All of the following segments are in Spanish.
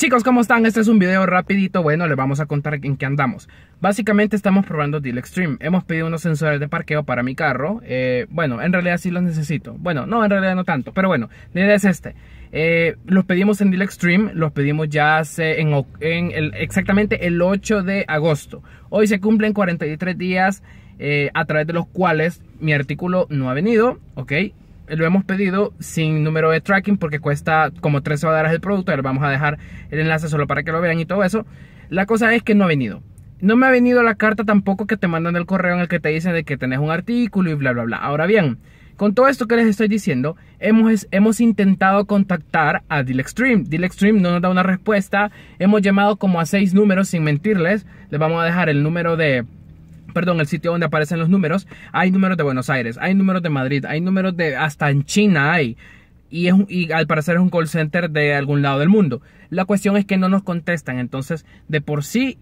Chicos, ¿cómo están? Este es un video rapidito, bueno, les vamos a contar en qué andamos. Básicamente estamos probando Deal Extreme. Hemos pedido unos sensores de parqueo para mi carro. Eh, bueno, en realidad sí los necesito. Bueno, no, en realidad no tanto. Pero bueno, la idea es este. Eh, los pedimos en Deal Extreme, los pedimos ya hace en, exactamente el 8 de agosto. Hoy se cumplen 43 días eh, a través de los cuales mi artículo no ha venido, ¿ok? lo hemos pedido sin número de tracking porque cuesta como 13 dólares el producto. Les vamos a dejar el enlace solo para que lo vean y todo eso. La cosa es que no ha venido. No me ha venido la carta tampoco que te mandan el correo en el que te dicen de que tenés un artículo y bla, bla, bla. Ahora bien, con todo esto que les estoy diciendo, hemos, hemos intentado contactar a Deal Extreme. Extreme no nos da una respuesta. Hemos llamado como a seis números, sin mentirles. Les vamos a dejar el número de, perdón, el sitio donde aparecen los números, hay números de Buenos Aires, hay números de Madrid, hay números de, hasta en China hay. Y, es, al parecer es un call center de algún lado del mundo. La cuestión es que no nos contestan, entonces de por sí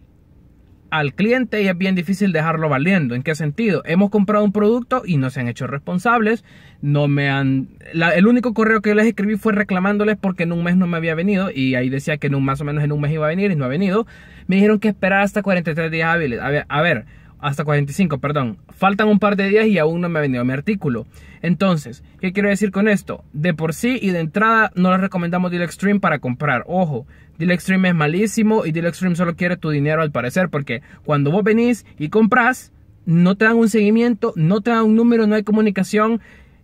al cliente y es bien difícil dejarlo valiendo. ¿En qué sentido? Hemos comprado un producto y no se han hecho responsables. No me han. el único correo que yo les escribí fue reclamándoles porque en un mes no me había venido y ahí decía que en más o menos en un mes iba a venir y no ha venido. Me dijeron que esperar hasta 43 días hábiles. A ver, a ver hasta 45, perdón. Faltan un par de días y aún no me ha venido mi artículo. Entonces, ¿qué quiero decir con esto? De por sí y de entrada no les recomendamos Deal Extreme para comprar. Ojo, Deal Extreme es malísimo y Deal solo quiere tu dinero al parecer porque cuando vos venís y compras, no te dan un seguimiento, no te dan un número, no hay comunicación.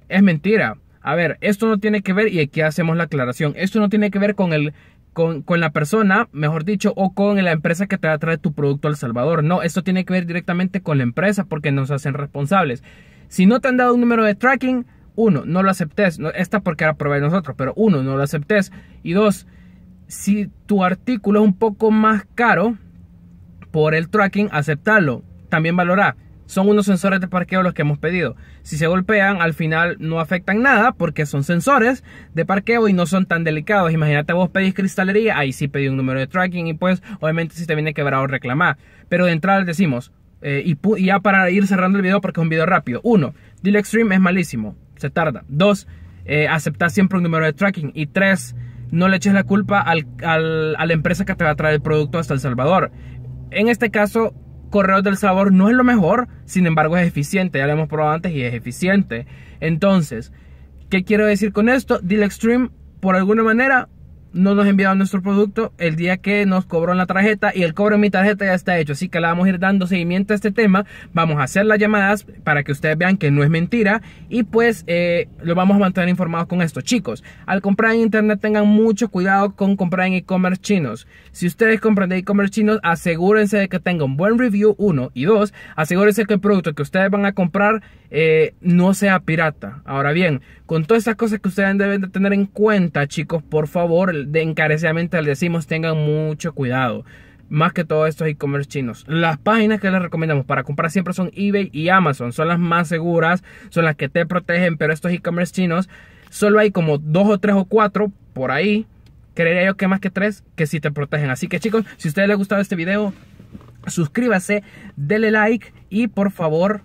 Es mentira. A ver, esto no tiene que ver, y aquí hacemos la aclaración, esto no tiene que ver con el con, la persona, mejor dicho, o con la empresa que te va a traer tu producto al Salvador. No, esto tiene que ver directamente con la empresa porque nos hacen responsables. Si no te han dado un número de tracking, uno, no lo aceptes. esta porque era prueba de nosotros, pero uno, no lo aceptes. Y dos, si tu artículo es un poco más caro por el tracking, aceptarlo. También valora son unos sensores de parqueo los que hemos pedido. Si se golpean, al final no afectan nada porque son sensores de parqueo y no son tan delicados. Imagínate vos pedís cristalería, ahí sí pedí un número de tracking y pues obviamente si te viene quebrado reclamar. Pero de entrada decimos, eh, y, ya para ir cerrando el video porque es un video rápido. Uno, Deal Extreme es malísimo, se tarda. Dos, eh, aceptar siempre un número de tracking. Y tres, no le eches la culpa a la empresa que te va a traer el producto hasta El Salvador. En este caso, correos del sabor no es lo mejor, sin embargo es eficiente, ya lo hemos probado antes y es eficiente. Entonces, ¿qué quiero decir con esto? Deal Extreme, por alguna manera, no nos enviaron nuestro producto el día que nos cobró en la tarjeta y el cobro en mi tarjeta ya está hecho. Así que le vamos a ir dando seguimiento a este tema. Vamos a hacer las llamadas para que ustedes vean que no es mentira y pues eh, lo vamos a mantener informados con esto. Chicos, al comprar en internet tengan mucho cuidado con comprar en e-commerce chinos. Si ustedes compran de e-commerce chinos, asegúrense de que tengan un buen review, uno. Y dos, asegúrense que el producto que ustedes van a comprar eh, no sea pirata. Ahora bien, con todas esas cosas que ustedes deben de tener en cuenta, chicos, por favor, de encarecidamente les decimos tengan mucho cuidado. Más que todo estos e-commerce chinos. Las páginas que les recomendamos para comprar siempre son eBay y Amazon. Son las más seguras, son las que te protegen, pero estos e-commerce chinos solo hay como dos o tres o cuatro por ahí. Creería yo que más que tres que sí te protegen. Así que chicos, si a ustedes les ha gustado este video, suscríbase, denle like y por favor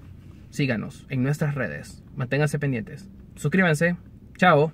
síganos en nuestras redes. Manténganse pendientes. Suscríbanse. Chao.